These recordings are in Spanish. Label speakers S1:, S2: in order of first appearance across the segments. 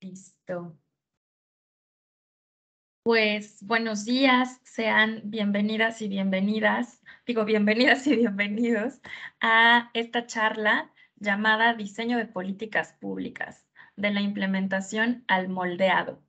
S1: Listo. Pues buenos días, sean bienvenidas y bienvenidas, digo bienvenidas y bienvenidos a esta charla llamada Diseño de Políticas Públicas, de la implementación al moldeado.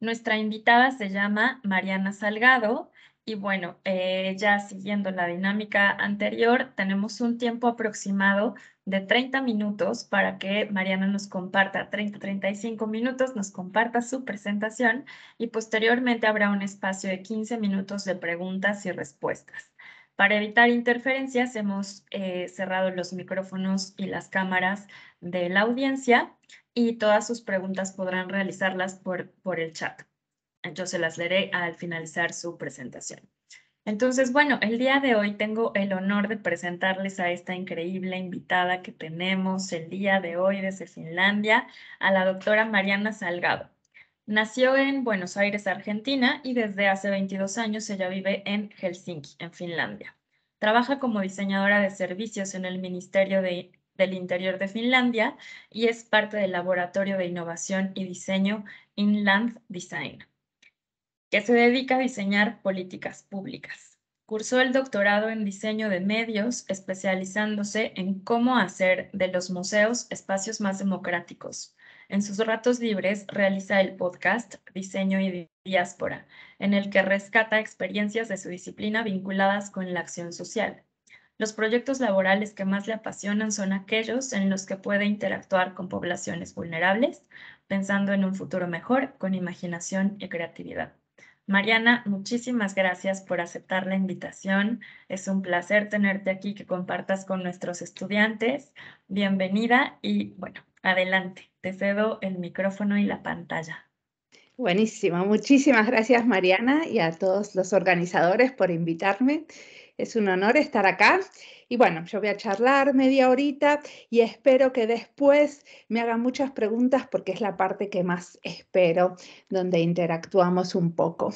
S1: Nuestra invitada se llama Mariana Salgado, y bueno, eh, ya siguiendo la dinámica anterior, tenemos un tiempo aproximado de 30 minutos para que Mariana nos comparta, 30-35 minutos, nos comparta su presentación y posteriormente habrá un espacio de 15 minutos de preguntas y respuestas. Para evitar interferencias hemos eh, cerrado los micrófonos y las cámaras de la audiencia y todas sus preguntas podrán realizarlas por, por el chat. Yo se las leeré al finalizar su presentación. Entonces, bueno, el día de hoy tengo el honor de presentarles a esta increíble invitada que tenemos el día de hoy desde Finlandia, a la doctora Mariana Salgado. Nació en Buenos Aires, Argentina, y desde hace 22 años ella vive en Helsinki, en Finlandia. Trabaja como diseñadora de servicios en el Ministerio del Interior de Finlandia y es parte del Laboratorio de Innovación y Diseño Inland Design que se dedica a diseñar políticas públicas. Cursó el doctorado en diseño de medios, especializándose en cómo hacer de los museos espacios más democráticos. En sus ratos libres realiza el podcast Diseño y Diáspora, en el que rescata experiencias de su disciplina vinculadas con la acción social. Los proyectos laborales que más le apasionan son aquellos en los que puede interactuar con poblaciones vulnerables, pensando en un futuro mejor con imaginación y creatividad. Mariana, muchísimas gracias por aceptar la invitación. Es un placer tenerte aquí, que compartas con nuestros estudiantes. Bienvenida y bueno, adelante. Te cedo el micrófono y la pantalla.
S2: Buenísimo. Muchísimas gracias, Mariana, y a todos los organizadores por invitarme. Es un honor estar acá. Y bueno, yo voy a charlar media horita y espero que después me hagan muchas preguntas porque es la parte que más espero, donde interactuamos un poco.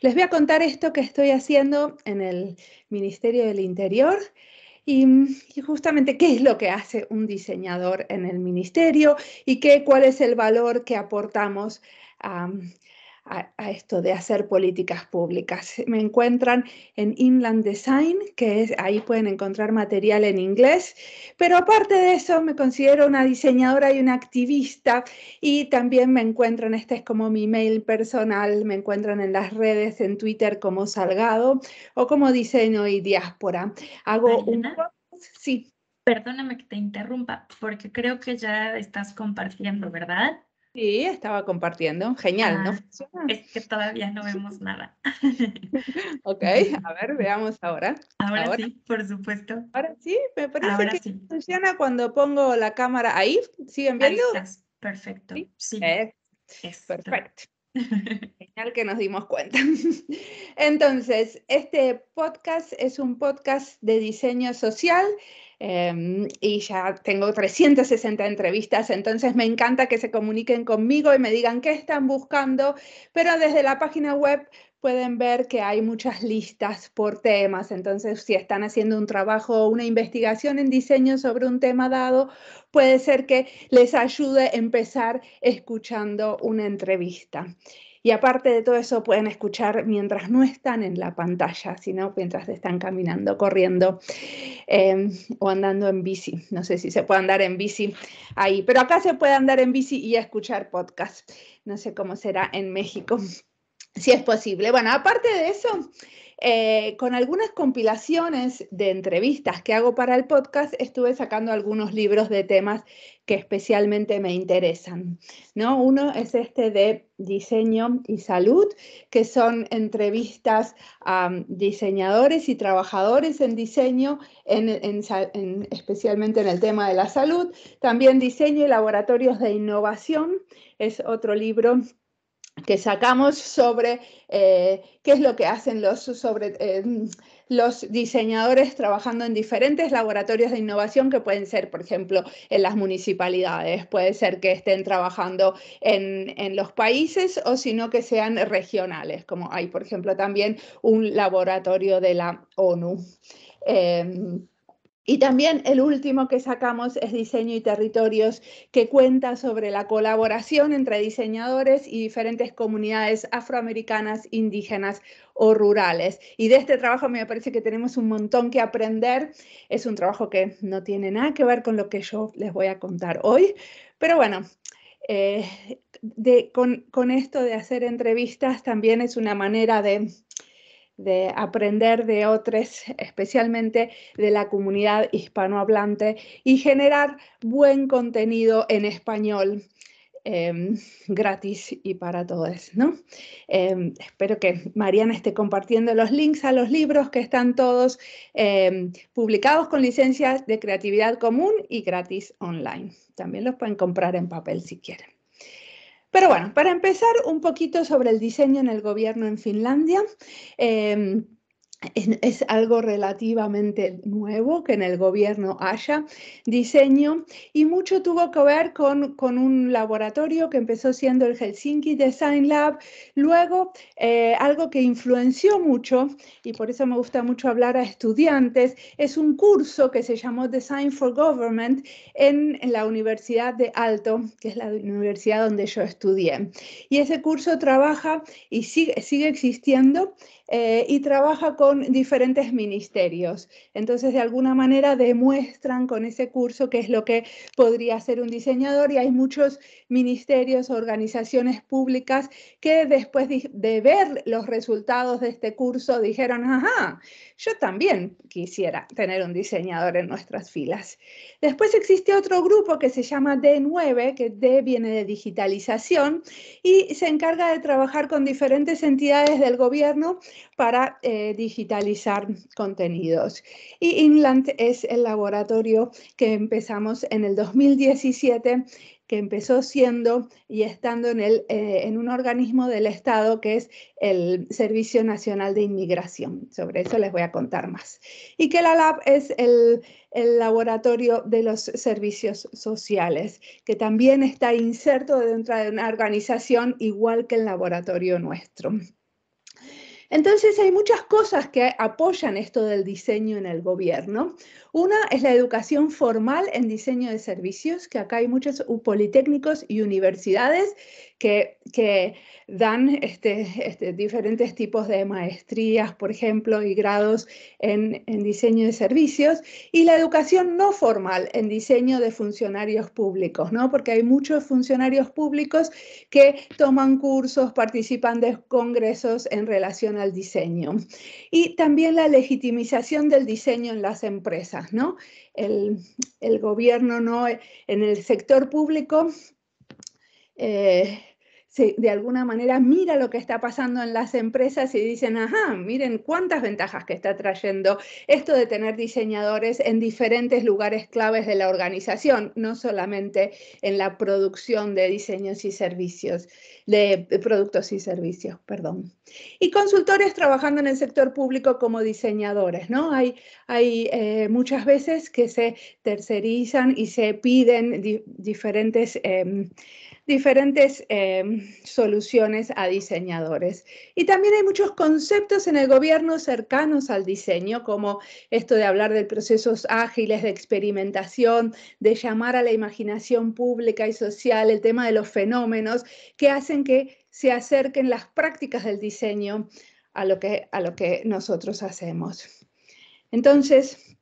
S2: Les voy a contar esto que estoy haciendo en el Ministerio del Interior. Y, justamente qué es lo que hace un diseñador en el ministerio y qué, cuál es el valor que aportamos a a, esto de hacer políticas públicas. Me encuentran en Inland Design, que es, ahí pueden encontrar material en inglés, pero aparte de eso me considero una diseñadora y una activista y también me encuentran, este es como mi mail personal, me encuentran en las redes, en Twitter como Salgado o como Diseño y Diáspora. Hago un... Sí.
S1: Perdóname que te interrumpa, porque creo
S2: que ya estás compartiendo, ¿verdad? Sí, estaba compartiendo. Genial, ¿no? Ah, es que todavía no vemos nada. ok, a ver, veamos ahora. ahora. sí, por supuesto. Ahora sí, me parece que funciona cuando pongo la cámara ahí. ¿Siguen viendo? Perfecto. Sí, perfecto. Genial que nos dimos cuenta. Entonces, este podcast es un podcast de diseño social Em, y ya tengo 360 entrevistas, entonces me encanta que se comuniquen conmigo y me digan qué están buscando, pero desde la página web pueden ver que hay muchas listas por temas, entonces si están haciendo un trabajo o una investigación en diseño sobre un tema dado, puede ser que les ayude a empezar escuchando una entrevista. Y aparte de todo eso, pueden escuchar mientras no están en la pantalla, sino mientras están caminando, corriendo em, o andando en bici. No sé si se puede andar en bici ahí, pero acá se puede andar en bici y escuchar podcast. No sé cómo será en México, si es posible. Bueno, aparte de eso... Eh, con algunas compilaciones de entrevistas que hago para el podcast, estuve sacando algunos libros de temas que especialmente me interesan. ¿no? Uno es este de diseño y salud, que son entrevistas a um, diseñadores y trabajadores en diseño, especialmente en el tema de la salud. También diseño y laboratorios de innovación es otro libro que sacamos sobre eh, qué es lo que hacen los, sobre, eh, los diseñadores trabajando en diferentes laboratorios de innovación que pueden ser, por ejemplo, en las municipalidades, puede ser que estén trabajando en, los países o sino que sean regionales, como hay, por ejemplo, también un laboratorio de la ONU. Em, y también el último que sacamos es Diseño y Territorios, que cuenta sobre la colaboración entre diseñadores y diferentes comunidades afroamericanas, indígenas o rurales. Y de este trabajo me parece que tenemos un montón que aprender. Es un trabajo que no tiene nada que ver con lo que yo les voy a contar hoy, pero bueno. Eh, con esto de hacer entrevistas también es una manera de, de aprender de otros, especialmente de la comunidad hispanohablante, y generar buen contenido en español. Em, gratis y para todos, ¿no? Em, espero que Mariana esté compartiendo los links a los libros que están todos em, publicados con licencias de creatividad común y gratis online. También los pueden comprar en papel si quieren. Pero bueno, para empezar un poquito sobre el diseño en el gobierno en Finlandia. Em, es, algo relativamente nuevo que en el gobierno haya diseño y mucho tuvo que ver con, un laboratorio que empezó siendo el Helsinki Design Lab, luego eh, algo que influenció mucho y por eso me gusta mucho hablar a estudiantes, es un curso que se llamó Design for Government en, la Universidad de Alto, que es la universidad donde yo estudié. Y ese curso trabaja y sigue, sigue existiendo eh, y trabaja con diferentes ministerios. Entonces, de alguna manera demuestran con ese curso qué es lo que podría ser un diseñador y hay muchos ministerios, organizaciones públicas que después de ver los resultados de este curso dijeron, ajá, yo también quisiera tener un diseñador en nuestras filas. Después existe otro grupo que se llama D9, que D viene de digitalización y se encarga de trabajar con diferentes entidades del gobierno para eh, digitalizar contenidos. Y Inland es el laboratorio que empezamos en el 2017 que empezó siendo y estando en, el, eh, en un organismo del Estado que es el Servicio Nacional de Inmigración. Sobre eso les voy a contar más. Y que la LAB es el, el laboratorio de los servicios sociales, que también está inserto dentro de una organización igual que el laboratorio nuestro. Entonces hay muchas cosas que apoyan esto del diseño en el gobierno. Una es la educación formal en diseño de servicios, que acá hay muchos politécnicos y universidades que, dan este, este, diferentes tipos de maestrías, por ejemplo, y grados en, en diseño de servicios. Y la educación no formal en diseño de funcionarios públicos, ¿no? porque hay muchos funcionarios públicos que toman cursos, participan de congresos en relación al diseño. Y también la legitimización del diseño en las empresas. ¿no? El, el gobierno no, en el sector público eh, de alguna manera mira lo que está pasando en las empresas y dicen, ajá, miren cuántas ventajas que está trayendo esto de tener diseñadores en diferentes lugares claves de la organización, no solamente en la producción de diseños y servicios, de productos y servicios, perdón. Y consultores trabajando en el sector público como diseñadores, ¿no? Hay, hay eh, muchas veces que se tercerizan y se piden diferentes... Em, diferentes eh, soluciones a diseñadores. Y también hay muchos conceptos en el gobierno cercanos al diseño, como esto de hablar de procesos ágiles, de experimentación, de llamar a la imaginación pública y social, el tema de los fenómenos que hacen que se acerquen las prácticas del diseño a lo que, a lo que nosotros hacemos. Entonces,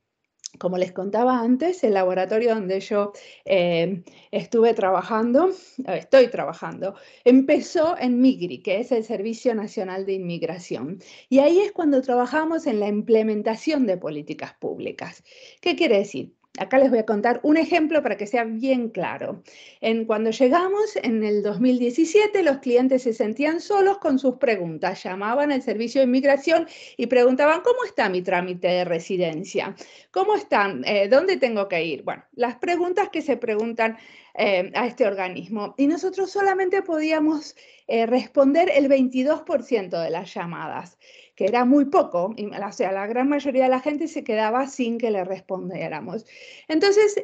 S2: como les contaba antes, el laboratorio donde yo em, estuve trabajando, estoy trabajando, empezó en MIGRI, que es el Servicio Nacional de Inmigración. Y ahí es cuando trabajamos en la implementación de políticas públicas. ¿Qué quiere decir? Acá les voy a contar un ejemplo para que sea bien claro. En, cuando llegamos en el 2017, los clientes se sentían solos con sus preguntas. Llamaban al servicio de inmigración y preguntaban, ¿cómo está mi trámite de residencia? ¿Cómo están? Eh, ¿Dónde tengo que ir? Bueno, las preguntas que se preguntan eh, a este organismo. Y nosotros solamente podíamos eh, responder el 22% de las llamadas, que era muy poco, o sea, la gran mayoría de la gente se quedaba sin que le respondiéramos. Entonces,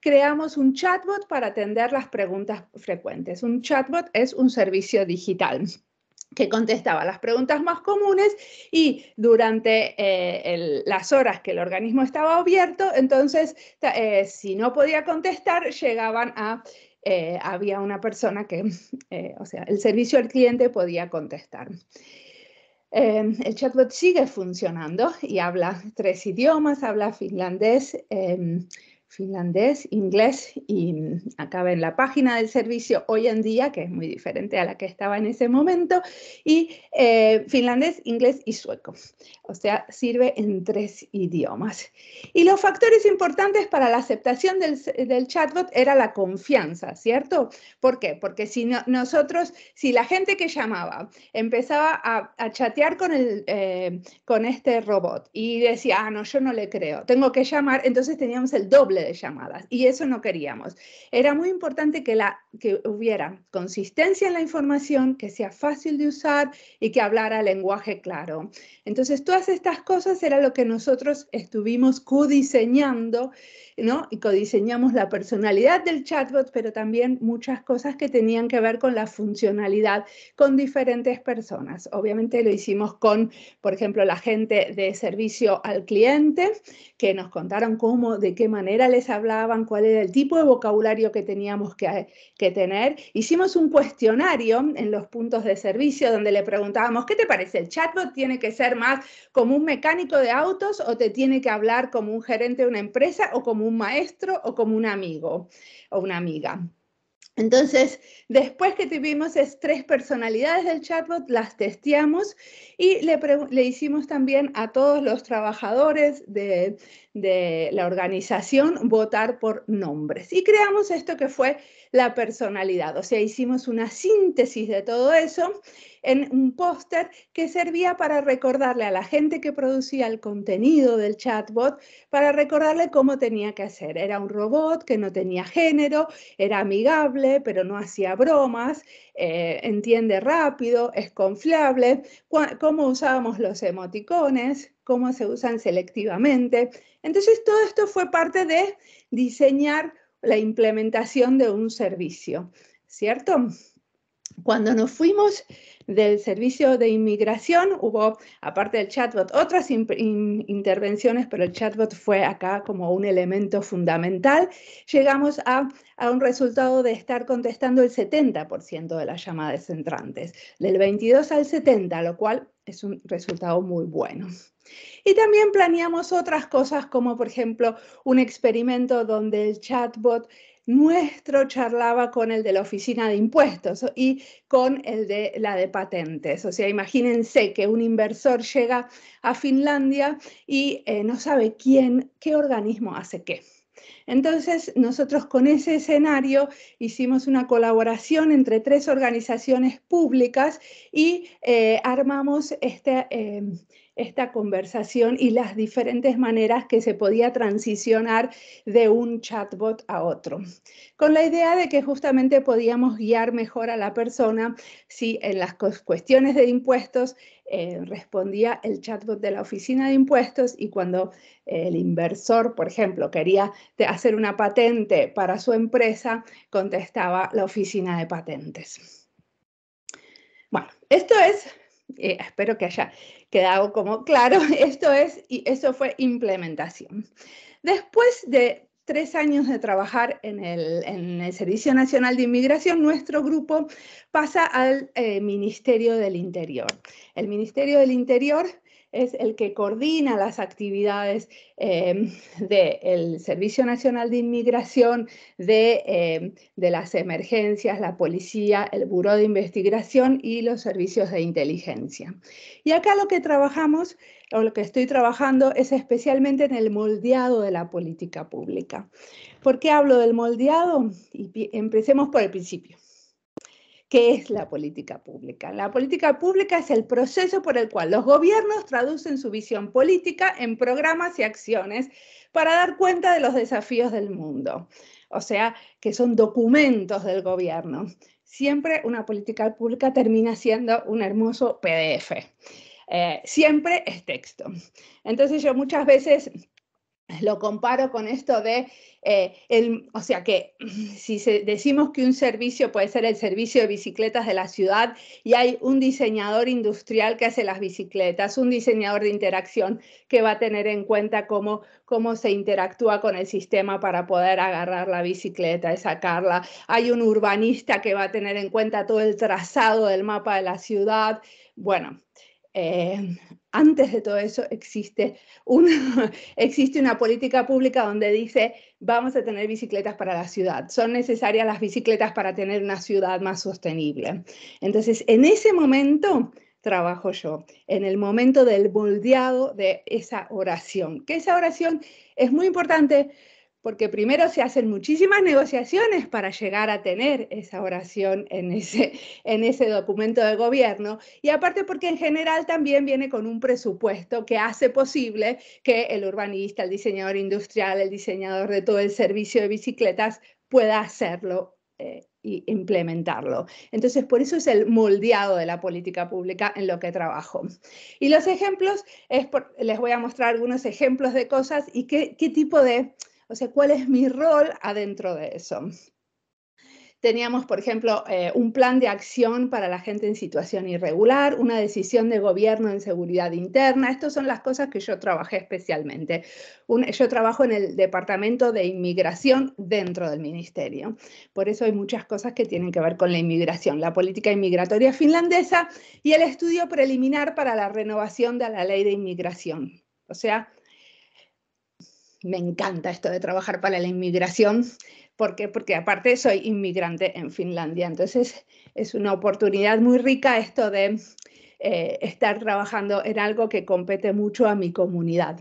S2: creamos un chatbot para atender las preguntas frecuentes. Un chatbot es un servicio digital que contestaba las preguntas más comunes y durante eh, las horas que el organismo estaba abierto, entonces, eh, si no podía contestar, llegaban a, eh, había una persona que, o sea, el servicio al cliente podía contestar. Em, el chatbot sigue funcionando y habla tres idiomas, habla finlandés, em, finlandés, inglés y acaba en la página del servicio hoy en día, que es muy diferente a la que estaba en ese momento, y eh, finlandés, inglés y sueco. O sea, sirve en tres idiomas. Y los factores importantes para la aceptación del, chatbot era la confianza, ¿cierto? ¿Por qué? Porque si nosotros, si la gente que llamaba empezaba a, chatear con, el, eh, con este robot y decía, ah, no, yo no le creo, tengo que llamar, entonces teníamos el doble de llamadas y eso no queríamos. Era muy importante que, la, que hubiera consistencia en la información, que sea fácil de usar y que hablara lenguaje claro. Entonces, todas estas cosas era lo que nosotros estuvimos codiseñando, ¿no? Y codiseñamos la personalidad del chatbot, pero también muchas cosas que tenían que ver con la funcionalidad con diferentes personas. Obviamente lo hicimos con, por ejemplo, la gente de servicio al cliente, que nos contaron cómo, de qué manera les hablaban, cuál era el tipo de vocabulario que teníamos que, tener. Hicimos un cuestionario en los puntos de servicio donde le preguntábamos, ¿qué te parece? ¿El chatbot tiene que ser más como un mecánico de autos o te tiene que hablar como un gerente de una empresa o como un maestro o como un amigo o una amiga? Entonces, después que tuvimos tres personalidades del chatbot, las testeamos y le hicimos también a todos los trabajadores de, de la organización votar por nombres. Y creamos esto que fue la personalidad, o sea, hicimos una síntesis de todo eso en un póster que servía para recordarle a la gente que producía el contenido del chatbot, para recordarle cómo tenía que hacer. Era un robot que no tenía género, era amigable, pero no hacía bromas, eh, entiende rápido, es confiable, cómo usábamos los emoticones, cómo se usan selectivamente. Entonces, todo esto fue parte de diseñar la implementación de un servicio, ¿cierto? Cuando nos fuimos del servicio de inmigración, hubo, aparte del chatbot, otras intervenciones, pero el chatbot fue acá como un elemento fundamental. Llegamos a un resultado de estar contestando el 70% de las llamadas entrantes, del 22 al 70, lo cual es un resultado muy bueno. Y también planeamos otras cosas como por ejemplo un experimento donde el chatbot nuestro charlaba con el de la oficina de impuestos y con el de la de patentes. O sea, imagínense que un inversor llega a Finlandia y eh, no sabe quién, qué organismo hace qué. Entonces, nosotros con ese escenario hicimos una colaboración entre tres organizaciones públicas y eh, armamos este eh, esta conversación y las diferentes maneras que se podía transicionar de un chatbot a otro, con la idea de que justamente podíamos guiar mejor a la persona si en las cuestiones de impuestos eh, respondía el chatbot de la oficina de impuestos y cuando el inversor, por ejemplo, quería hacer una patente para su empresa, contestaba la oficina de patentes. Bueno, esto es, eh, espero que haya quedado como claro, esto, es, y eso fue implementación. Después de tres años de trabajar en el, en el, Servicio Nacional de Inmigración, nuestro grupo pasa al eh, Ministerio del Interior. El Ministerio del Interior es el que coordina las actividades em, del Servicio Nacional de Inmigración, em, de, las emergencias, la policía, el Buró de Investigación y los servicios de inteligencia. Y acá lo que trabajamos, o lo que estoy trabajando, es especialmente en el moldeado de la política pública. ¿Por qué hablo del moldeado? Y empecemos por el principio. ¿Qué es la política pública? La política pública es el proceso por el cual los gobiernos traducen su visión política en programas y acciones para dar cuenta de los desafíos del mundo. O sea, que son documentos del gobierno. Siempre una política pública termina siendo un hermoso PDF. Eh, siempre es texto. Entonces yo muchas veces lo comparo con esto de, eh, el, o sea que si decimos que un servicio puede ser el servicio de bicicletas de la ciudad y hay un diseñador industrial que hace las bicicletas, un diseñador de interacción que va a tener en cuenta cómo se interactúa con el sistema para poder agarrar la bicicleta y sacarla. Hay un urbanista que va a tener en cuenta todo el trazado del mapa de la ciudad. Bueno, eh, antes de todo eso existe una, existe una política pública donde dice vamos a tener bicicletas para la ciudad, son necesarias las bicicletas para tener una ciudad más sostenible. Entonces, en ese momento trabajo yo, en el momento del moldeado de esa oración, que esa oración es muy importante porque primero se hacen muchísimas negociaciones para llegar a tener esa oración en ese, en ese documento de gobierno, y aparte porque en general también viene con un presupuesto que hace posible que el urbanista, el diseñador industrial, el diseñador de todo el servicio de bicicletas pueda hacerlo. Eh, y implementarlo. Entonces, por eso es el moldeado de la política pública en lo que trabajo. Y los ejemplos, les voy a mostrar algunos ejemplos de cosas y qué, qué tipo de o sea, ¿cuál es mi rol adentro de eso? Teníamos, por ejemplo, eh, un plan de acción para la gente en situación irregular, una decisión de gobierno en seguridad interna. Estas son las cosas que yo trabajé especialmente. yo trabajo en el Departamento de Inmigración dentro del Ministerio. Por eso hay muchas cosas que tienen que ver con la inmigración, la política inmigratoria finlandesa y el estudio preliminar para la renovación de la ley de inmigración. O sea, me encanta esto de trabajar para la inmigración. Porque aparte soy inmigrante en Finlandia, entonces es una oportunidad muy rica esto de eh, estar trabajando en algo que compete mucho a mi comunidad.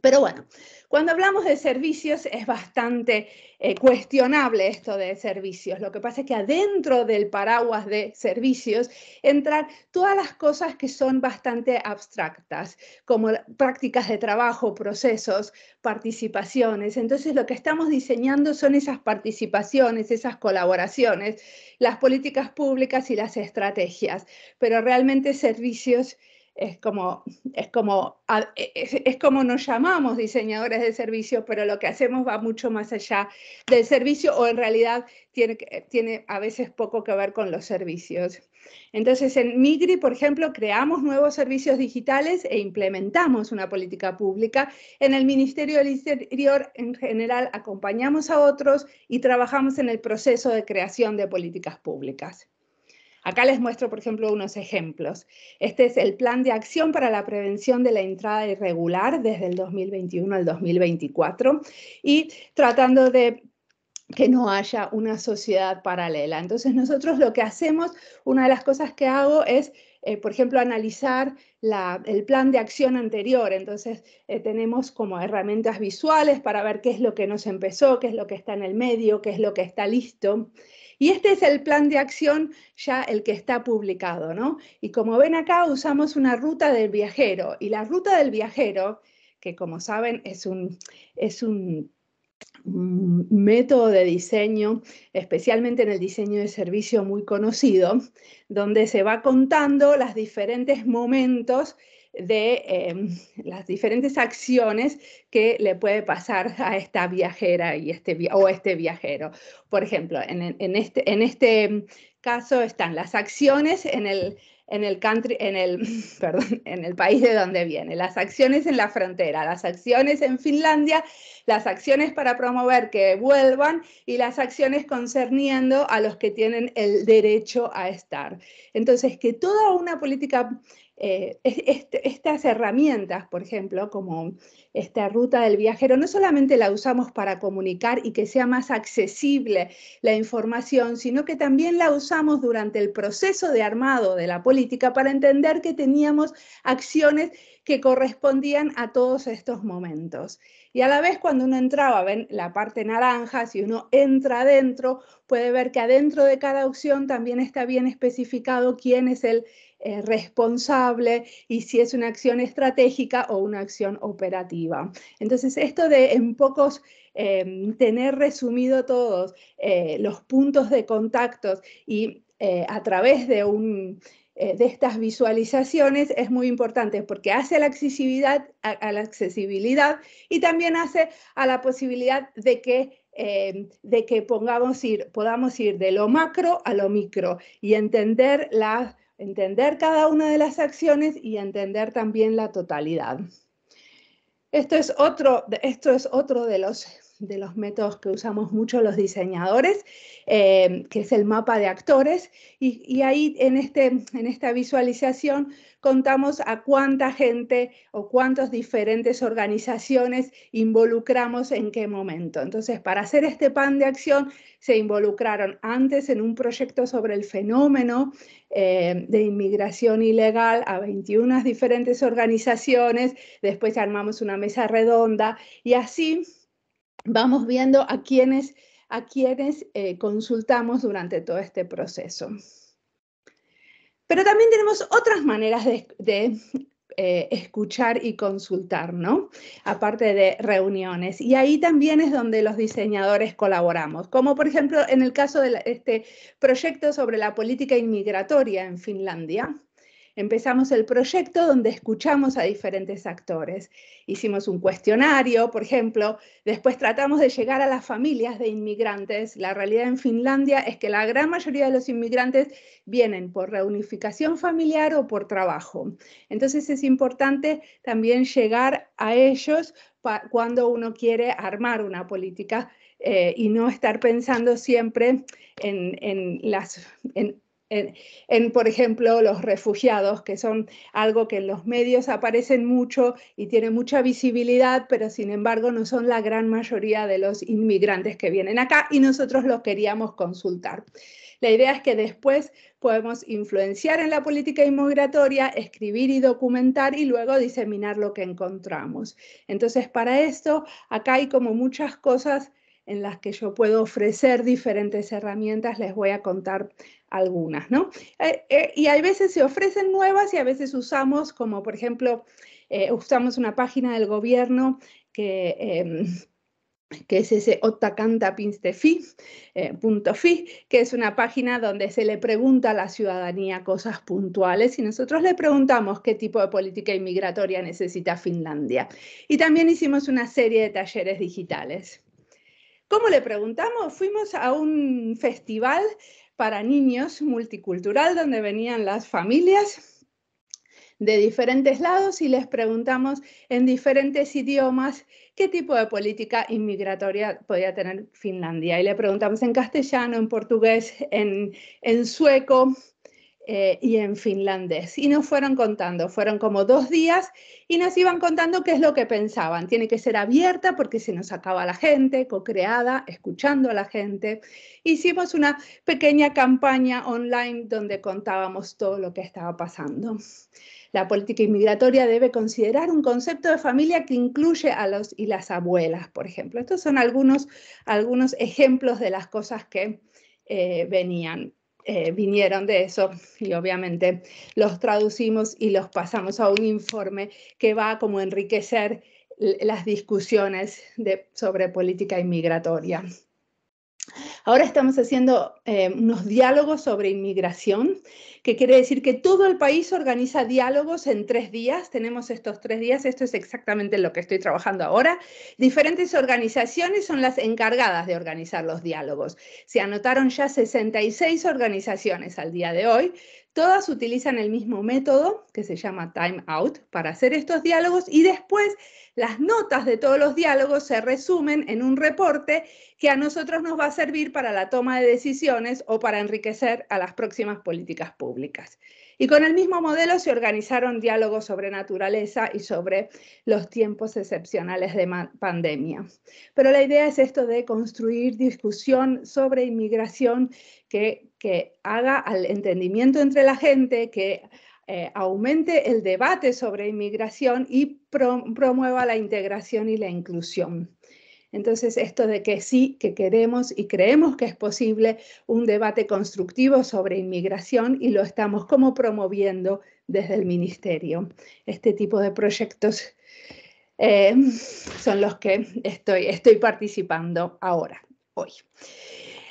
S2: Pero bueno, cuando hablamos de servicios es bastante eh, cuestionable esto de servicios. Lo que pasa es que adentro del paraguas de servicios entran todas las cosas que son bastante abstractas, como prácticas de trabajo, procesos, participaciones. Entonces lo que estamos diseñando son esas participaciones, esas colaboraciones, las políticas públicas y las estrategias. Pero realmente servicios es como, es como, como nos llamamos diseñadores de servicios, pero lo que hacemos va mucho más allá del servicio o en realidad tiene, tiene a veces poco que ver con los servicios. Entonces, en Migri, por ejemplo, creamos nuevos servicios digitales e implementamos una política pública. En el Ministerio del Interior, en general, acompañamos a otros y trabajamos en el proceso de creación de políticas públicas. Acá les muestro, por ejemplo, unos ejemplos. Este es el Plan de Acción para la Prevención de la Entrada Irregular desde el 2021 al 2024 y tratando de que no haya una sociedad paralela. Entonces nosotros lo que hacemos, una de las cosas que hago es, eh, por ejemplo, analizar el plan de acción anterior. Entonces eh, tenemos como herramientas visuales para ver qué es lo que nos empezó, qué es lo que está en el medio, qué es lo que está listo. Y este es el plan de acción ya el que está publicado, ¿no? Y como ven acá usamos una ruta del viajero y la ruta del viajero, que como saben es un, es un método de diseño, especialmente en el diseño de servicio muy conocido, donde se va contando los diferentes momentos de em, las diferentes acciones que le puede pasar a esta viajera y este, o este viajero. Por ejemplo, en, este, en este caso están las acciones en el, en el country, en el, perdón, en el país de donde viene, las acciones en la frontera, las acciones en Finlandia, las acciones para promover que vuelvan y las acciones concerniendo a los que tienen el derecho a estar. Entonces, que toda una política eh, este, estas herramientas, por ejemplo, como esta ruta del viajero, no solamente la usamos para comunicar y que sea más accesible la información, sino que también la usamos durante el proceso de armado de la política para entender que teníamos acciones que correspondían a todos estos momentos. Y a la vez cuando uno entraba, ven la parte naranja, si uno entra adentro, puede ver que adentro de cada opción también está bien especificado quién es el eh, responsable y si es una acción estratégica o una acción operativa. Entonces, esto de en pocos... Em, tener resumido todos eh, los puntos de contactos y eh, a través de un de estas visualizaciones es muy importante porque hace la, accesibilidad, a, la accesibilidad, y también hace a la posibilidad de que, em, de que pongamos ir, podamos ir de lo macro a lo micro y entender las entender cada una de las acciones y entender también la totalidad. Esto es otro, esto es otro de los de los métodos que usamos mucho los diseñadores, eh, que es el mapa de actores. Y, ahí en, este, en esta visualización contamos a cuánta gente o cuántas diferentes organizaciones involucramos en qué momento. Entonces, para hacer este pan de acción, se involucraron antes en un proyecto sobre el fenómeno eh, de inmigración ilegal a 21 diferentes organizaciones, después armamos una mesa redonda y así vamos viendo a quienes, a quienes eh, consultamos durante todo este proceso. Pero también tenemos otras maneras de, eh, escuchar y consultar, ¿no? Aparte de reuniones. Y ahí también es donde los diseñadores colaboramos, como por ejemplo en el caso de este proyecto sobre la política inmigratoria en Finlandia, empezamos el proyecto donde escuchamos a diferentes actores. Hicimos un cuestionario, por ejemplo, después tratamos de llegar a las familias de inmigrantes. La realidad en Finlandia es que la gran mayoría de los inmigrantes vienen por reunificación familiar o por trabajo. Entonces es importante también llegar a ellos cuando uno quiere armar una política eh, y no estar pensando siempre en, en las, en en, por ejemplo, los refugiados, que son algo que en los medios aparecen mucho y tiene mucha visibilidad, pero sin embargo no son la gran mayoría de los inmigrantes que vienen acá y nosotros los queríamos consultar. La idea es que después podemos influenciar en la política inmigratoria, escribir y documentar y luego diseminar lo que encontramos. Entonces, para esto, acá hay como muchas cosas en las que yo puedo ofrecer diferentes herramientas. Les voy a contar algunas, ¿no? Eh, eh, y a veces se ofrecen nuevas y a veces usamos, como por ejemplo, eh, usamos una página del gobierno que em, es ese otacantapinstefi.fi, que es una página donde se le pregunta a la ciudadanía cosas puntuales y nosotros le preguntamos qué tipo de política inmigratoria necesita Finlandia. Y también hicimos una serie de talleres digitales. ¿Cómo le preguntamos? Fuimos a un festival para niños multicultural donde venían las familias de diferentes lados y les preguntamos en diferentes idiomas qué tipo de política inmigratoria podía tener Finlandia. Y le preguntamos en castellano, en portugués, en, sueco, eh, y en finlandés. Y nos fueron contando, fueron como dos días y nos iban contando qué es lo que pensaban. Tiene que ser abierta porque se nos acaba la gente, co-creada, escuchando a la gente. Hicimos una pequeña campaña online donde contábamos todo lo que estaba pasando. La política inmigratoria debe considerar un concepto de familia que incluye a los y las abuelas, por ejemplo. Estos son algunos, algunos ejemplos de las cosas que eh, venían. Eh, vinieron de eso y obviamente los traducimos y los pasamos a un informe que va a como enriquecer las discusiones de, sobre política inmigratoria. Ahora estamos haciendo eh, unos diálogos sobre inmigración, que quiere decir que todo el país organiza diálogos en tres días. Tenemos estos tres días, esto es exactamente lo que estoy trabajando ahora. Diferentes organizaciones son las encargadas de organizar los diálogos. Se anotaron ya 66 organizaciones al día de hoy, Todas utilizan el mismo método que se llama time out para hacer estos diálogos y después las notas de todos los diálogos se resumen en un reporte que a nosotros nos va a servir para la toma de decisiones o para enriquecer a las próximas políticas públicas. Y con el mismo modelo se organizaron diálogos sobre naturaleza y sobre los tiempos excepcionales de pandemia. Pero la idea es esto de construir discusión sobre inmigración que que haga al entendimiento entre la gente, que eh, aumente el debate sobre inmigración y promueva la integración y la inclusión. Entonces, esto de que sí, que queremos y creemos que es posible un debate constructivo sobre inmigración y lo estamos como promoviendo desde el ministerio. Este tipo de proyectos eh, son los que estoy, estoy participando ahora, hoy.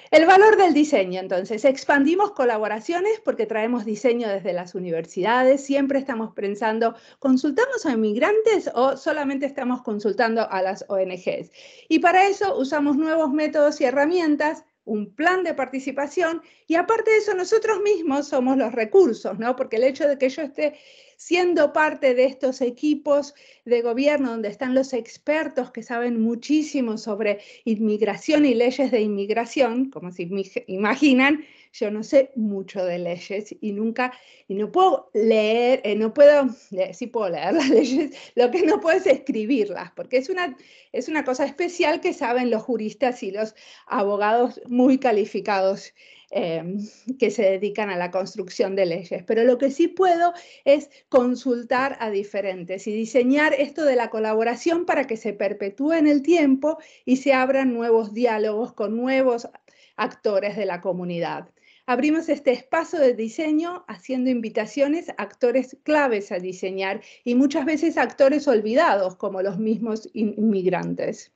S2: El valor del diseño, entonces, expandimos colaboraciones porque traemos diseño desde las universidades, siempre estamos pensando, ¿consultamos a inmigrantes o solamente estamos consultando a las ONGs? Y para eso usamos nuevos métodos y herramientas un plan de participación y aparte de eso nosotros mismos somos los recursos, ¿no? Porque el hecho de que yo esté siendo parte de estos equipos de gobierno donde están los expertos que saben muchísimo sobre inmigración y leyes de inmigración, como se imaginan, yo no sé mucho de leyes y nunca, y no puedo leer, eh, no puedo, sí puedo leer las leyes, lo que no puedo es escribirlas, porque es una, es una cosa especial que saben los juristas y los abogados muy calificados Em, que se dedican a la construcción de leyes. Pero lo que sí puedo es consultar a diferentes y diseñar esto de la colaboración para que se perpetúe en el tiempo y se abran nuevos diálogos con nuevos actores de la comunidad. Abrimos este espacio de diseño haciendo invitaciones a actores claves a diseñar y muchas veces actores olvidados como los mismos inmigrantes.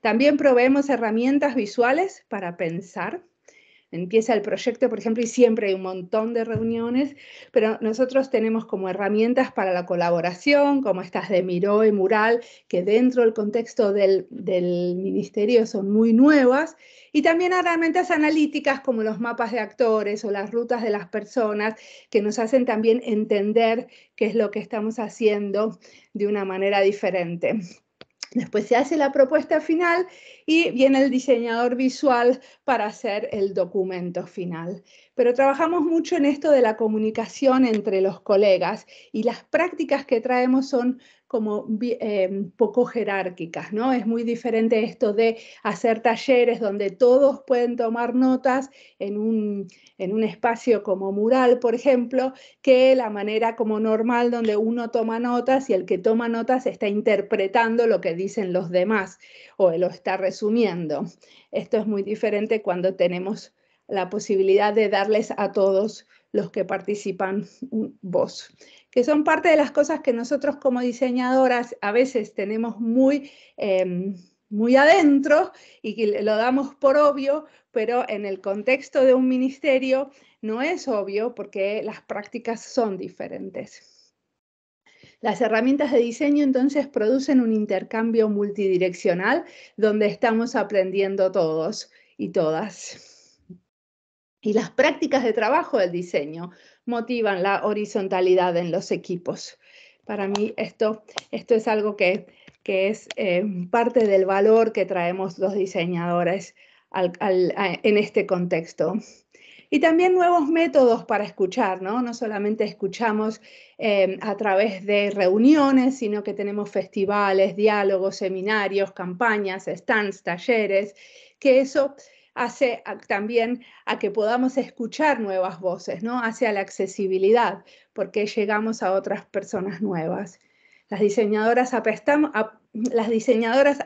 S2: También proveemos herramientas visuales para pensar, empieza el proyecto, por ejemplo, y siempre hay un montón de reuniones, pero nosotros tenemos como herramientas para la colaboración, como estas de Miró y Mural, que dentro del contexto del, del ministerio son muy nuevas, y también herramientas analíticas como los mapas de actores o las rutas de las personas, que nos hacen también entender qué es lo que estamos haciendo de una manera diferente. Después se hace la propuesta final y viene el diseñador visual para hacer el documento final. Pero trabajamos mucho en esto de la comunicación entre los colegas y las prácticas que traemos son como em, poco jerárquicas, ¿no? Es muy diferente esto de hacer talleres donde todos pueden tomar notas en un, en un espacio como mural, por ejemplo, que la manera como normal donde uno toma notas y el que toma notas está interpretando lo que dicen los demás o lo está resumiendo. Esto es muy diferente cuando tenemos la posibilidad de darles a todos los que participan voz que son parte de las cosas que nosotros como diseñadoras a veces tenemos muy, em, muy adentro y que lo damos por obvio, pero en el contexto de un ministerio no es obvio porque las prácticas son diferentes. Las herramientas de diseño entonces producen un intercambio multidireccional donde estamos aprendiendo todos y todas. Y las prácticas de trabajo del diseño motivan la horizontalidad en los equipos. Para mí esto, esto es algo que, es eh, parte del valor que traemos los diseñadores en este contexto. Y también nuevos métodos para escuchar, ¿no? solamente escuchamos eh, a través de reuniones, sino que tenemos festivales, diálogos, seminarios, campañas, stands, talleres, que eso hace también a que podamos escuchar nuevas voces, ¿no? Hacia la accesibilidad, porque llegamos a otras personas nuevas. Las diseñadoras,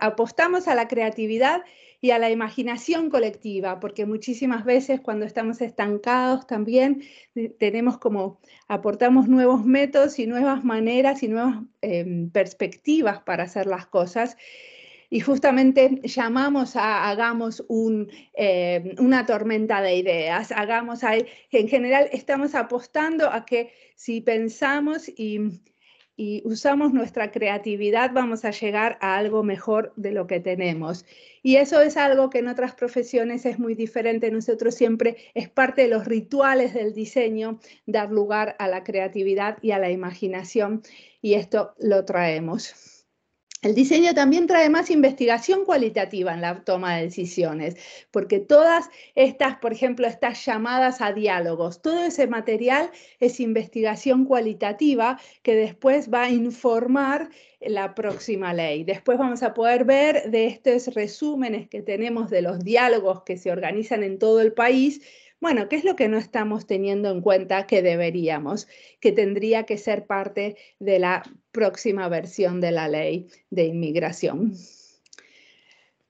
S2: apostamos a la creatividad y a la imaginación colectiva, porque muchísimas veces cuando estamos estancados también eh, tenemos como, aportamos nuevos métodos y nuevas maneras y nuevas em, perspectivas para hacer las cosas y justamente llamamos a hagamos eh, una tormenta de ideas, hagamos, a, en general estamos apostando a que si pensamos y, y, usamos nuestra creatividad vamos a llegar a algo mejor de lo que tenemos. Y eso es algo que en otras profesiones es muy diferente. Nosotros siempre es parte de los rituales del diseño dar lugar a la creatividad y a la imaginación y esto lo traemos. El diseño también trae más investigación cualitativa en la toma de decisiones, porque todas estas, por ejemplo, estas llamadas a diálogos, todo ese material es investigación cualitativa que después va a informar la próxima ley. Después vamos a poder ver de estos resúmenes que tenemos de los diálogos que se organizan en todo el país, bueno, ¿qué es lo que no estamos teniendo en cuenta que deberíamos, que tendría que ser parte de la próxima versión de la ley de inmigración?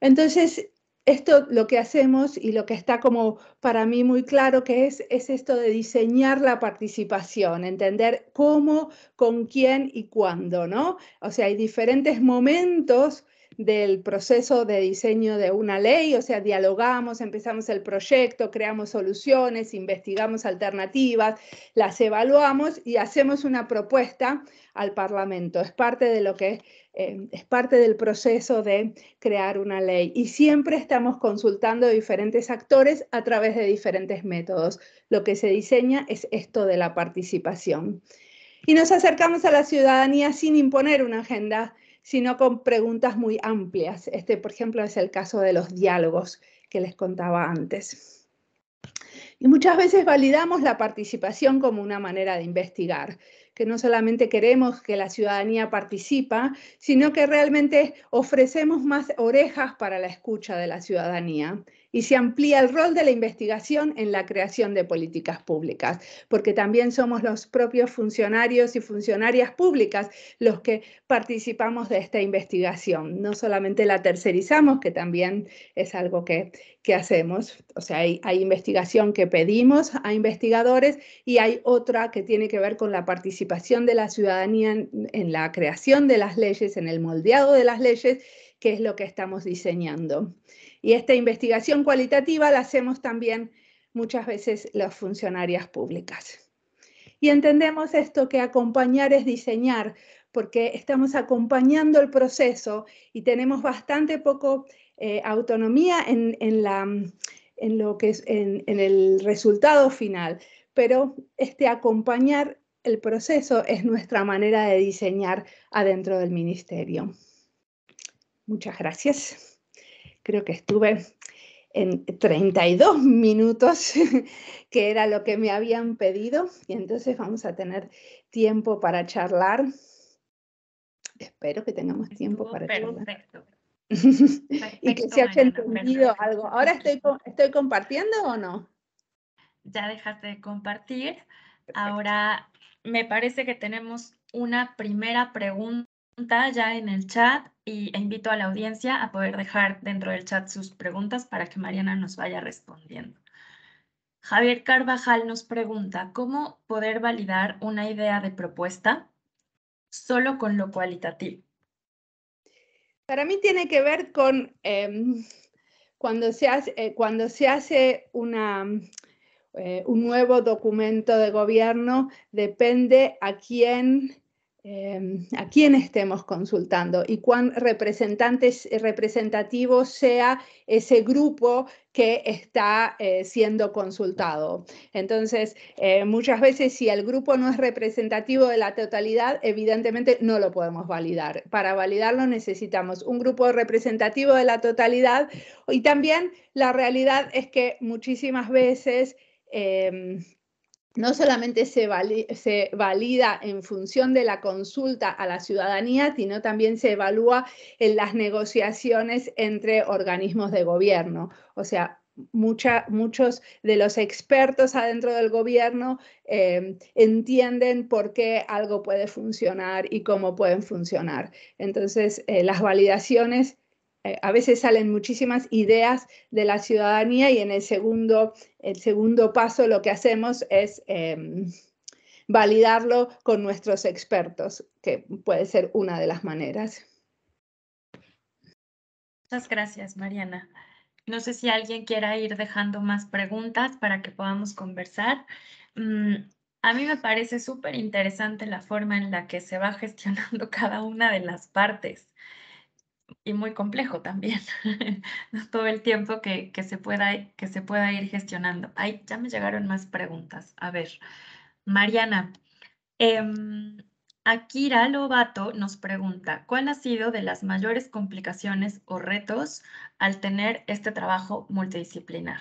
S2: Entonces, esto lo que hacemos y lo que está como para mí muy claro que es, es esto de diseñar la participación, entender cómo, con quién y cuándo, ¿no? O sea, hay diferentes momentos del proceso de diseño de una ley, o sea, dialogamos, empezamos el proyecto, creamos soluciones, investigamos alternativas, las evaluamos y hacemos una propuesta al Parlamento. Es parte de lo que eh, es parte del proceso de crear una ley y siempre estamos consultando diferentes actores a través de diferentes métodos. Lo que se diseña es esto de la participación. Y nos acercamos a la ciudadanía sin imponer una agenda sino con preguntas muy amplias. Este, por ejemplo, es el caso de los diálogos que les contaba antes. Y muchas veces validamos la participación como una manera de investigar, que no solamente queremos que la ciudadanía participa, sino que realmente ofrecemos más orejas para la escucha de la ciudadanía y se amplía el rol de la investigación en la creación de políticas públicas, porque también somos los propios funcionarios y funcionarias públicas los que participamos de esta investigación. No solamente la tercerizamos, que también es algo que, que hacemos, o sea, hay, investigación que pedimos a investigadores y hay otra que tiene que ver con la participación de la ciudadanía en la creación de las leyes, en el moldeado de las leyes, que es lo que estamos diseñando. Y esta investigación cualitativa la hacemos también muchas veces las funcionarias públicas. Y entendemos esto que acompañar es diseñar, porque estamos acompañando el proceso y tenemos bastante poco eh, autonomía en, lo que es, en el resultado final. Pero este acompañar el proceso es nuestra manera de diseñar adentro del ministerio. Muchas gracias creo que estuve en 32 minutos, que era lo que me habían pedido, y entonces vamos a tener tiempo para charlar. Espero que tengamos tiempo para charlar. y que se haya entendido algo. ¿Ahora estoy, estoy compartiendo o no?
S1: Ya dejaste de compartir. Ahora me parece que tenemos una primera pregunta ya en el chat y invito a la audiencia a poder dejar dentro del chat sus preguntas para que Mariana nos vaya respondiendo. Javier Carvajal nos pregunta, ¿cómo poder validar una idea de propuesta solo con lo cualitativo? Para mí tiene
S2: que ver con em, cuando, se hace, eh, cuando se hace eh, un nuevo documento de gobierno, depende a quién Em, a quién estemos consultando y cuán representantes, eh, representativo sea ese grupo que está eh, siendo consultado. Entonces, eh, muchas veces si el grupo no es representativo de la totalidad, evidentemente no lo podemos validar. Para validarlo necesitamos un grupo representativo de la totalidad y también la realidad es que muchísimas veces... Em, no solamente se, valida en función de la consulta a la ciudadanía, sino también se evalúa en las negociaciones entre organismos de gobierno. O sea, muchos de los expertos adentro del gobierno eh, entienden por qué algo puede funcionar y cómo pueden funcionar. Entonces, eh, las validaciones eh, a veces salen muchísimas ideas de la ciudadanía y en el segundo, el segundo paso lo que hacemos es em, validarlo con nuestros expertos, que puede ser una de las maneras.
S1: Muchas gracias, Mariana. No sé si alguien quiera ir dejando más preguntas para que podamos conversar. Mm, a mí me parece súper interesante la forma en la que se va gestionando cada una de las partes y muy complejo también, todo el tiempo que, se pueda, que se pueda ir gestionando. Ay, ya me llegaron más preguntas. A ver, Mariana, em, Akira Lobato nos pregunta, ¿cuál ha sido de las mayores complicaciones o retos al tener este trabajo multidisciplinar?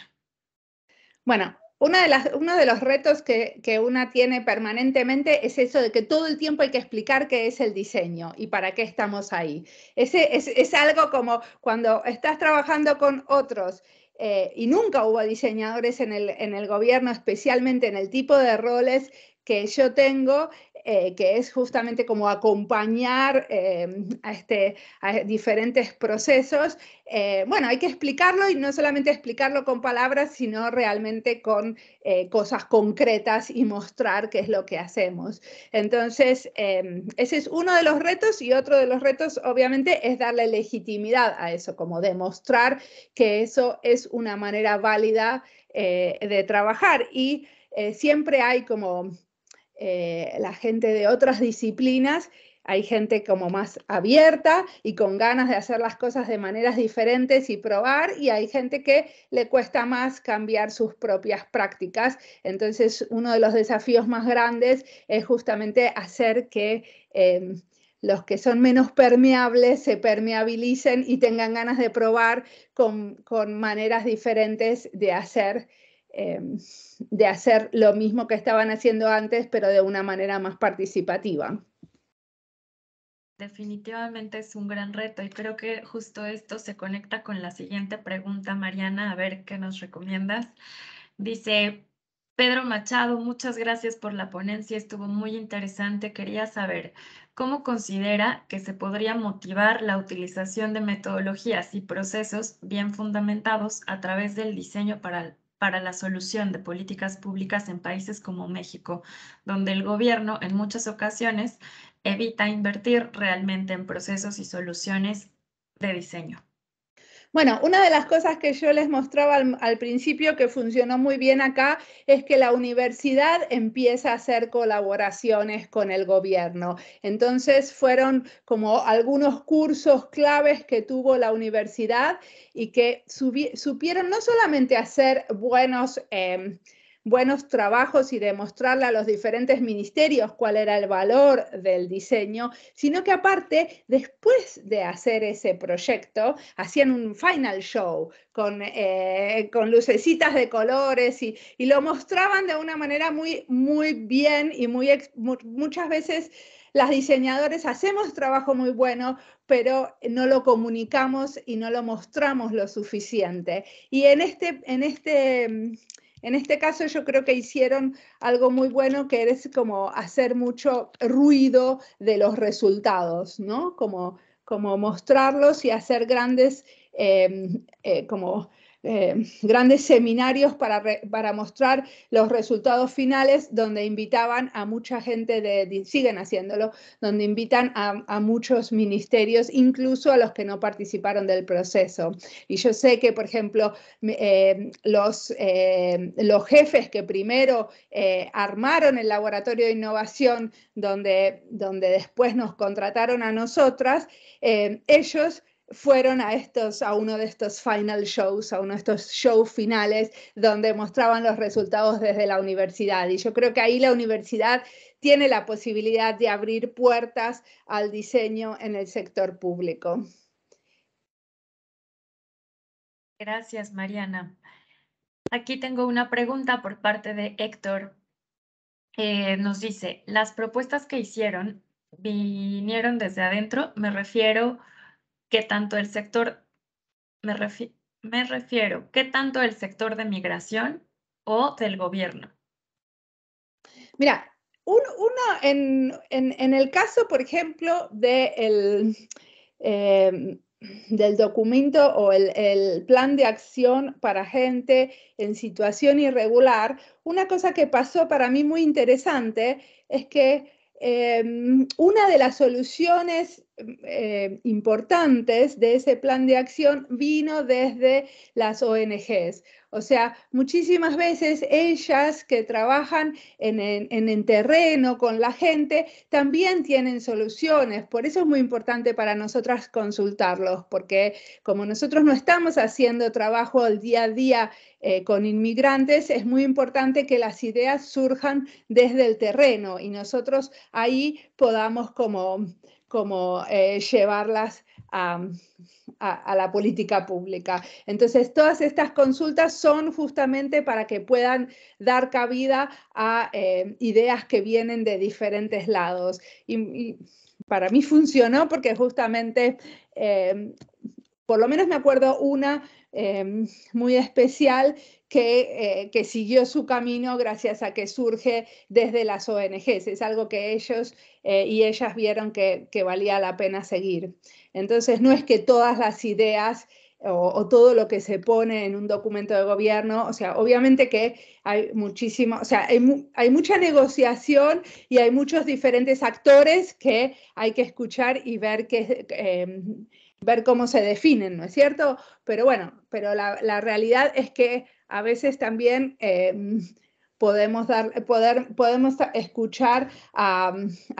S2: Bueno, de las, uno de los retos que, una tiene permanentemente es eso de que todo el tiempo hay que explicar qué es el diseño y para qué estamos ahí. Ese, es, algo como cuando estás trabajando con otros eh, y nunca hubo diseñadores en el, en el gobierno, especialmente en el tipo de roles que yo tengo, eh, que es justamente como acompañar eh, a, este, diferentes procesos. Eh, bueno, hay que explicarlo y no solamente explicarlo con palabras, sino realmente con cosas concretas y mostrar qué es lo que hacemos. Entonces, em, ese es uno de los retos y otro de los retos, obviamente, es darle legitimidad a eso, como demostrar que eso es una manera válida de trabajar. Y siempre hay como eh, la gente de otras disciplinas, hay gente como más abierta y con ganas de hacer las cosas de maneras diferentes y probar, y hay gente que le cuesta más cambiar sus propias prácticas. Entonces, uno de los desafíos más grandes es justamente hacer que... Em, los que son menos permeables se permeabilicen y tengan ganas de probar con, con maneras diferentes de hacer eh, de hacer lo mismo que estaban haciendo antes, pero de una manera más participativa.
S1: Definitivamente es un gran reto y creo que justo esto se conecta con la siguiente pregunta, Mariana, a ver qué nos recomiendas. Dice, Pedro Machado, muchas gracias por la ponencia, estuvo muy interesante. Quería saber cómo considera que se podría motivar la utilización de metodologías y procesos bien fundamentados a través del diseño para, el para la solución de políticas públicas en países como México, donde el gobierno en muchas ocasiones evita invertir realmente en procesos y soluciones de diseño.
S2: Bueno, una de las cosas que yo les mostraba al, principio que funcionó muy bien acá es que la universidad empieza a hacer colaboraciones con el gobierno. Entonces fueron como algunos cursos claves que tuvo la universidad y que supieron no solamente hacer buenos... Em, buenos trabajos y demostrarle a los diferentes ministerios cuál era el valor del diseño, sino que aparte, después de hacer ese proyecto, hacían un final show con, eh, con lucecitas de colores y, lo mostraban de una manera muy, muy bien y muy, muchas veces las diseñadoras hacemos trabajo muy bueno, pero no lo comunicamos y no lo mostramos lo suficiente. Y en este, en este en este caso yo creo que hicieron algo muy bueno que es como hacer mucho ruido de los resultados, ¿no? Como, como mostrarlos y hacer grandes, em, eh, como eh, grandes seminarios para, para, mostrar los resultados finales, donde invitaban a mucha gente, de, siguen haciéndolo, donde invitan a, muchos ministerios, incluso a los que no participaron del proceso. Y yo sé que, por ejemplo, eh, los, eh, los jefes que primero armaron el laboratorio de innovación, donde, donde después nos contrataron a nosotras, ellos fueron a estos a uno de estos final shows, a uno de estos shows finales donde mostraban los resultados desde la universidad y yo creo que ahí la universidad tiene la posibilidad de abrir puertas al diseño en el sector público.
S1: Gracias, Mariana. Aquí tengo una pregunta por parte de Héctor. Eh, nos dice, las propuestas que hicieron vinieron desde adentro, me refiero ¿Qué tanto el sector, me, refiero, tanto el sector de migración o del gobierno.
S2: Mira, en, el caso, por ejemplo, de em, del documento o el, plan de acción para gente en situación irregular, una cosa que pasó para mí muy interesante es que em, una de las soluciones eh, importantes de ese plan de acción vino desde las ONGs. O sea, muchísimas veces ellas que trabajan en, el terreno con la gente también tienen soluciones. Por eso es muy importante para nosotras consultarlos, porque como nosotros no estamos haciendo trabajo el día a día eh, con inmigrantes, es muy importante que las ideas surjan desde el terreno y nosotros ahí podamos como como eh, llevarlas a, la política pública. Entonces, todas estas consultas son justamente para que puedan dar cabida a eh, ideas que vienen de diferentes lados. Y, para mí funcionó porque justamente eh, por lo menos me acuerdo una em, muy especial eh, que, siguió su camino gracias a que surge desde las ONGs. Es algo que ellos eh, y ellas vieron que, valía la pena seguir. Entonces, no es que todas las ideas o, todo lo que se pone en un documento de gobierno, o sea, obviamente que hay muchísimo, o sea, hay, mucha negociación y hay muchos diferentes actores que hay que escuchar y ver qué em, ver cómo se definen, ¿no es cierto? Pero bueno, pero la, realidad es que a veces también em, podemos, dar, poder, podemos escuchar a,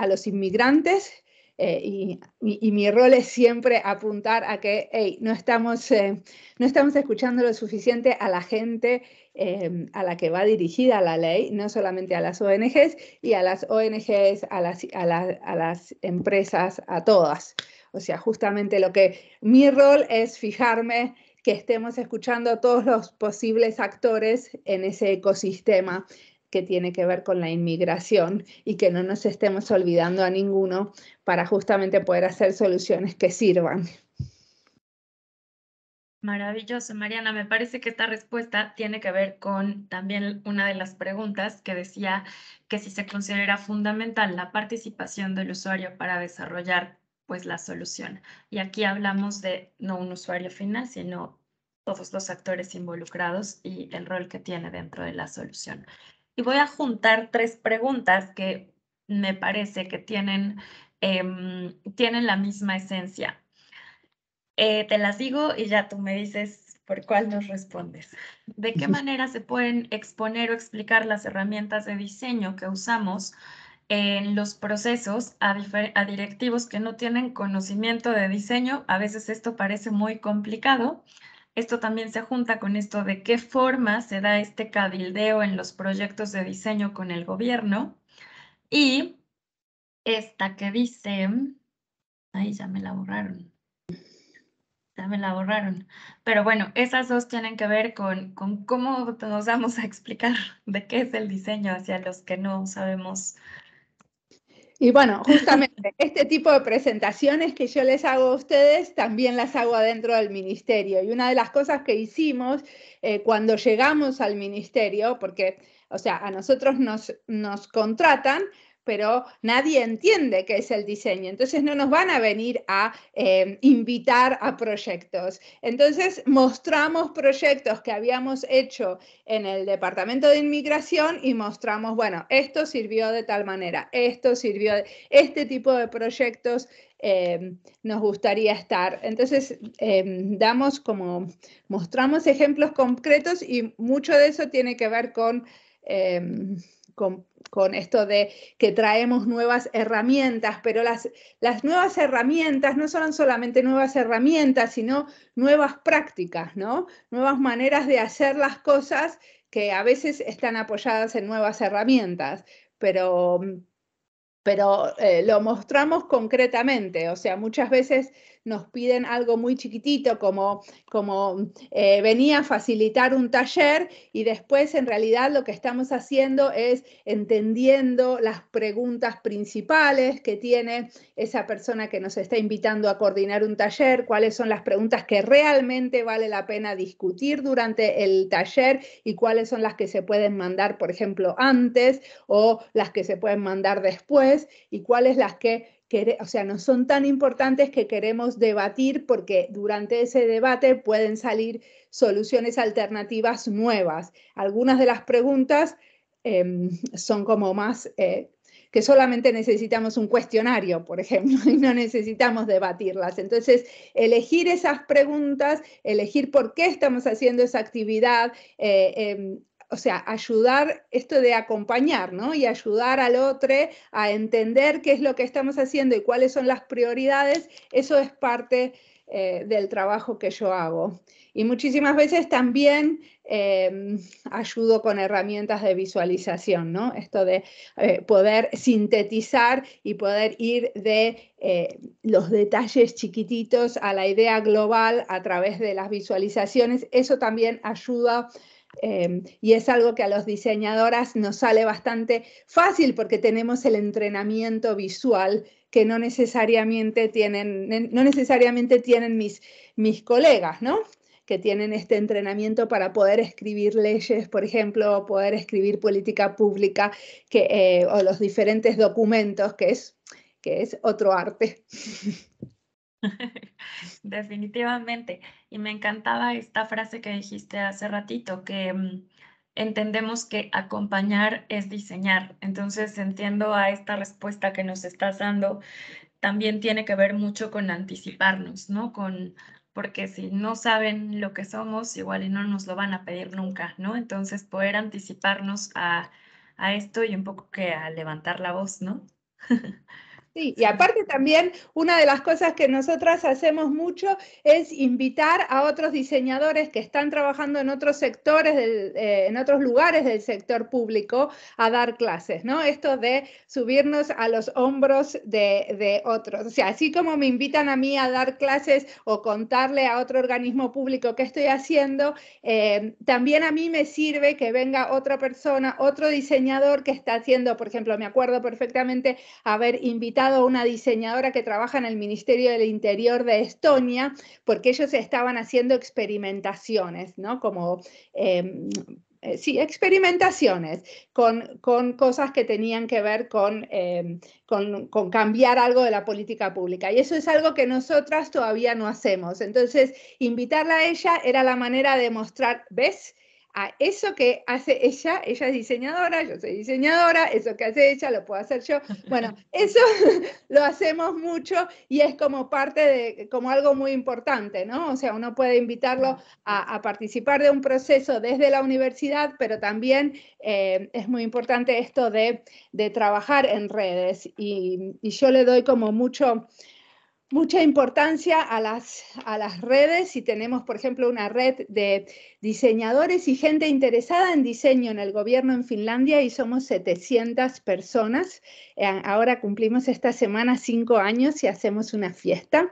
S2: los inmigrantes eh, y, mi rol es siempre apuntar a que no, estamos, eh, no estamos escuchando lo suficiente a la gente em, a la que va dirigida la ley, no solamente a las ONGs y a las ONGs, a las, a las empresas, a todas. O sea, justamente lo que mi rol es fijarme que estemos escuchando a todos los posibles actores en ese ecosistema que tiene que ver con la inmigración y que no nos estemos olvidando a ninguno para justamente poder hacer soluciones que sirvan.
S1: Maravilloso, Mariana. Me parece que esta respuesta tiene que ver con también una de las preguntas que decía que si se considera fundamental la participación del usuario para desarrollar pues la solución. Y aquí hablamos de no un usuario final, sino todos los actores involucrados y el rol que tiene dentro de la solución. Y voy a juntar tres preguntas que me parece que tienen, em, tienen la misma esencia. Eh, te las digo y ya tú me dices por cuál nos respondes. ¿De qué manera se pueden exponer o explicar las herramientas de diseño que usamos en los procesos a, directivos que no tienen conocimiento de diseño. A veces esto parece muy complicado. Esto también se junta con esto de qué forma se da este cabildeo en los proyectos de diseño con el gobierno. Y esta que dice, ahí ya me la borraron. Ya me la borraron. Pero bueno, esas dos tienen que ver con, con cómo nos vamos a explicar de qué es el diseño hacia los que no sabemos
S2: y bueno, justamente este tipo de presentaciones que yo les hago a ustedes, también las hago adentro del ministerio. Y una de las cosas que hicimos eh, cuando llegamos al ministerio, porque, o sea, a nosotros nos, nos contratan pero nadie entiende qué es el diseño. Entonces no nos van a venir a em, invitar a proyectos. Entonces mostramos proyectos que habíamos hecho en el Departamento de Inmigración y mostramos, bueno, esto sirvió de tal manera, esto sirvió, este tipo de proyectos em, nos gustaría estar. Entonces, em, damos como, mostramos ejemplos concretos y mucho de eso tiene que ver con con, esto de que traemos nuevas herramientas, pero las, nuevas herramientas no son solamente nuevas herramientas, sino nuevas prácticas, ¿no? Nuevas maneras de hacer las cosas que a veces están apoyadas en nuevas herramientas, pero pero eh, lo mostramos concretamente, o sea, muchas veces nos piden algo muy chiquitito como, como eh, venía a facilitar un taller y después en realidad lo que estamos haciendo es entendiendo las preguntas principales que tiene esa persona que nos está invitando a coordinar un taller, cuáles son las preguntas que realmente vale la pena discutir durante el taller y cuáles son las que se pueden mandar, por ejemplo, antes o las que se pueden mandar después y cuáles las que o sea, no son tan importantes que queremos debatir porque durante ese debate pueden salir soluciones alternativas nuevas. Algunas de las preguntas em, son como más eh, que solamente necesitamos un cuestionario, por ejemplo, y no necesitamos debatirlas. Entonces, elegir esas preguntas, elegir por qué estamos haciendo esa actividad, eh, em, o sea, ayudar, esto de acompañar, ¿no? Y ayudar al otro a entender qué es lo que estamos haciendo y cuáles son las prioridades, eso es parte eh, del trabajo que yo hago. Y muchísimas veces también em, ayudo con herramientas de visualización, ¿no? Esto de eh, poder sintetizar y poder ir de eh, los detalles chiquititos a la idea global a través de las visualizaciones, eso también ayuda Em, y es algo que a los diseñadoras nos sale bastante fácil porque tenemos el entrenamiento visual que no necesariamente tienen, no necesariamente tienen mis, mis colegas, ¿no? que tienen este entrenamiento para poder escribir leyes, por ejemplo, poder escribir política pública eh, o los diferentes documentos, que es, que es otro arte.
S1: Definitivamente. Y me encantaba esta frase que dijiste hace ratito, que mm, entendemos que acompañar es diseñar. Entonces, entiendo a esta respuesta que nos estás dando, también tiene que ver mucho con anticiparnos, ¿no? Con porque si no saben lo que somos, igual y no nos lo van a pedir nunca, ¿no? Entonces, poder anticiparnos a, a esto y un poco que a levantar la voz, ¿no?
S2: y aparte también una de las cosas que nosotras hacemos mucho es invitar a otros diseñadores que están trabajando en otros sectores, eh, en otros lugares del sector público a dar clases, ¿no? Esto de subirnos a los hombros de, otros. O sea, así como me invitan a mí a dar clases o contarle a otro organismo público qué estoy haciendo, eh, también a mí me sirve que venga otra persona, otro diseñador que está haciendo, por ejemplo, me acuerdo perfectamente haber invitado una diseñadora que trabaja en el Ministerio del Interior de Estonia, porque ellos estaban haciendo experimentaciones, ¿no? Como em, eh, sí, experimentaciones con, cosas que tenían que ver con, em, con, con, cambiar algo de la política pública. Y eso es algo que nosotras todavía no hacemos. Entonces, invitarla a ella era la manera de mostrar, ¿ves? a eso que hace ella, ella es diseñadora, yo soy diseñadora, eso que hace ella lo puedo hacer yo. Bueno, eso lo hacemos mucho y es como parte de, como algo muy importante, ¿no? O sea, uno puede invitarlo a, participar de un proceso desde la universidad, pero también eh, es muy importante esto de, de trabajar en redes y, y yo le doy como mucho mucha importancia a las, a las redes. y tenemos, por ejemplo, una red de diseñadores y gente interesada en diseño en el gobierno en Finlandia y somos 700 personas. Eh, ahora cumplimos esta semana cinco años y hacemos una fiesta.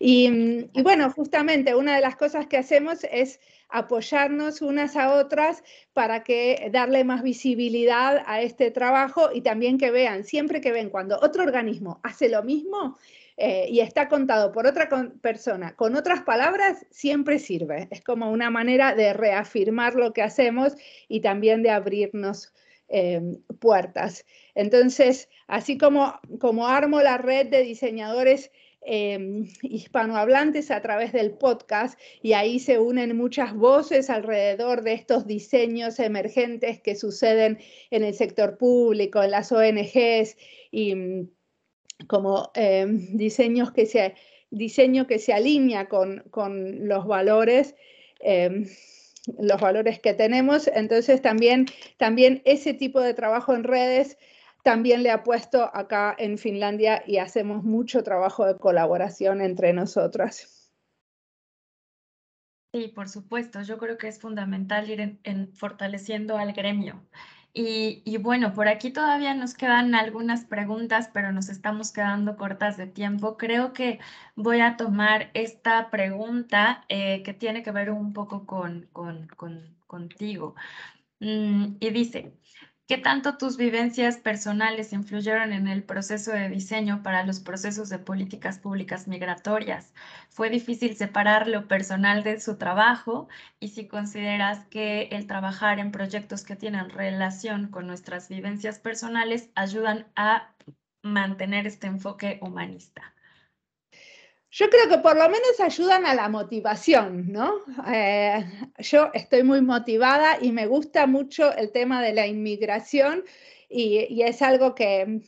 S2: Y, y bueno, justamente una de las cosas que hacemos es apoyarnos unas a otras para que darle más visibilidad a este trabajo y también que vean, siempre que ven cuando otro organismo hace lo mismo, eh, y está contado por otra persona con otras palabras, siempre sirve. Es como una manera de reafirmar lo que hacemos y también de abrirnos em, puertas. Entonces, así como, como armo la red de diseñadores em, hispanohablantes a través del podcast y ahí se unen muchas voces alrededor de estos diseños emergentes que suceden en el sector público, en las ONGs y como eh, diseños que se, diseño que se alinea con, los valores. Eh, los valores que tenemos, entonces también, también ese tipo de trabajo en redes también le ha puesto acá en Finlandia y hacemos mucho trabajo de colaboración entre nosotras.
S1: Sí, por supuesto. Yo creo que es fundamental ir en fortaleciendo al gremio y, bueno, por aquí todavía nos quedan algunas preguntas, pero nos estamos quedando cortas de tiempo. Creo que voy a tomar esta pregunta eh, que tiene que ver un poco con, con, contigo. Mm, y dice, ¿Qué tanto tus vivencias personales influyeron en el proceso de diseño para los procesos de políticas públicas migratorias? ¿Fue difícil separar lo personal de su trabajo? Y si consideras que el trabajar en proyectos que tienen relación con nuestras vivencias personales ayudan a mantener este enfoque humanista.
S2: Yo creo que por lo menos ayudan a la motivación, ¿no? Eh, yo estoy muy motivada y me gusta mucho el tema de la inmigración y, es algo que,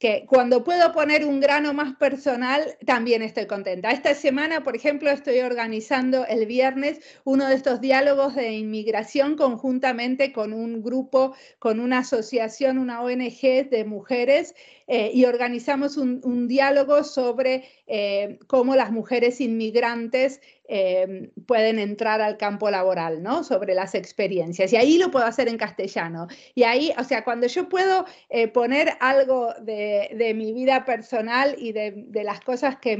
S2: que cuando puedo poner un grano más personal, también estoy contenta. Esta semana, por ejemplo, estoy organizando el viernes uno de estos diálogos de inmigración conjuntamente con un grupo, con una asociación, una ONG de mujeres eh, y organizamos un, diálogo sobre eh, cómo las mujeres inmigrantes eh, pueden entrar al campo laboral, ¿no? Sobre las experiencias. Y ahí lo puedo hacer en castellano. Y ahí, o sea, cuando yo puedo poner algo de, mi vida personal y de, las cosas que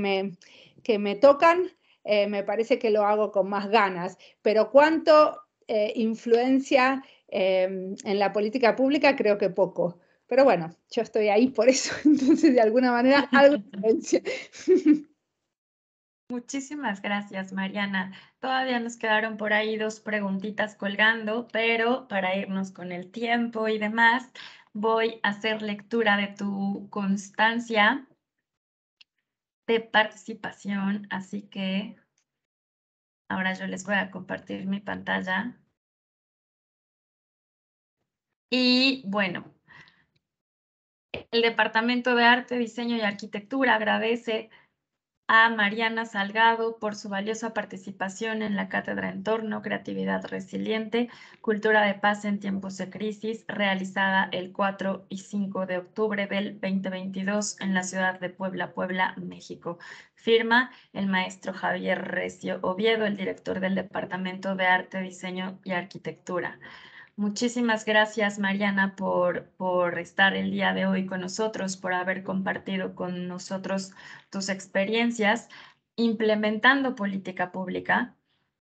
S2: que me tocan, me parece que lo hago con más ganas. Pero cuánto influencia en la política pública, creo que poco. Pero bueno, yo estoy ahí por eso, entonces de alguna manera algo
S1: Muchísimas gracias, Mariana. Todavía nos quedaron por ahí dos preguntitas colgando, pero para irnos con el tiempo y demás, voy a hacer lectura de tu constancia de participación, así que ahora yo les voy a compartir mi pantalla. Y bueno, el Departamento de Arte, Diseño y Arquitectura agradece a Mariana Salgado por su valiosa participación en la Cátedra Entorno, Creatividad Resiliente, Cultura de Paz en Tiempos de Crisis, realizada el 4 y 5 de octubre del 2022 en la ciudad de Puebla, Puebla, México. Firma el maestro Javier Recio Oviedo, el director del Departamento de Arte, Diseño y Arquitectura. Muchísimas gracias, Mariana, por, por estar el día de hoy con nosotros, por haber compartido con nosotros tus experiencias implementando política pública,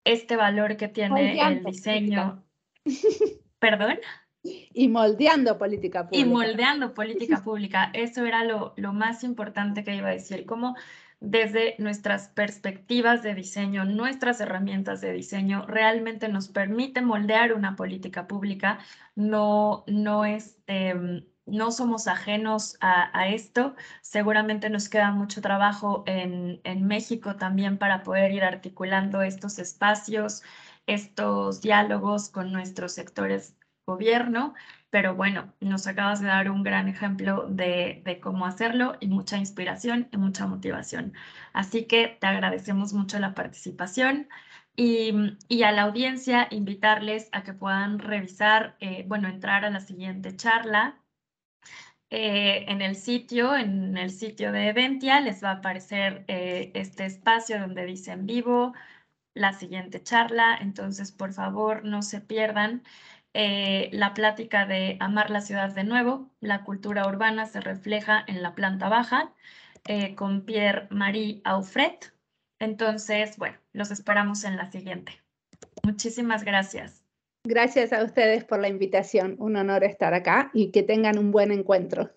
S1: este valor que tiene el diseño. ¿Perdón? Y moldeando política pública. Y moldeando política pública. Eso era lo, lo más importante que iba a decir. Como desde nuestras perspectivas de diseño, nuestras herramientas de diseño, realmente nos permite moldear una política pública. No, no, este, no somos ajenos a, esto. Seguramente nos queda mucho trabajo en, en México también para poder ir articulando estos espacios, estos diálogos con nuestros sectores gobierno, pero bueno, nos acabas de dar un gran ejemplo de, cómo hacerlo y mucha inspiración y mucha motivación. Así que te agradecemos mucho la participación. Y, a la audiencia invitarles a que puedan revisar, eh, bueno, entrar a la siguiente charla. Eh, en el sitio, en el sitio de Eventia, les va a aparecer eh, este espacio donde dice en vivo la siguiente charla. Entonces, por favor, no se pierdan. Eh, la plática de Amar la ciudad de nuevo, la cultura urbana se refleja en la planta baja, eh, con Pierre-Marie Aufret. Entonces, bueno, los esperamos en la siguiente. Muchísimas gracias.
S2: Gracias a ustedes por la invitación. Un honor estar acá y que tengan un buen encuentro.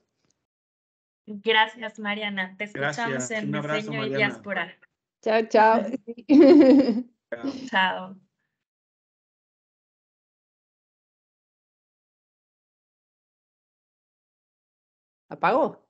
S1: Gracias, Mariana. Te escuchamos en Diseño y Diáspora. chao. chao. chao. apagó.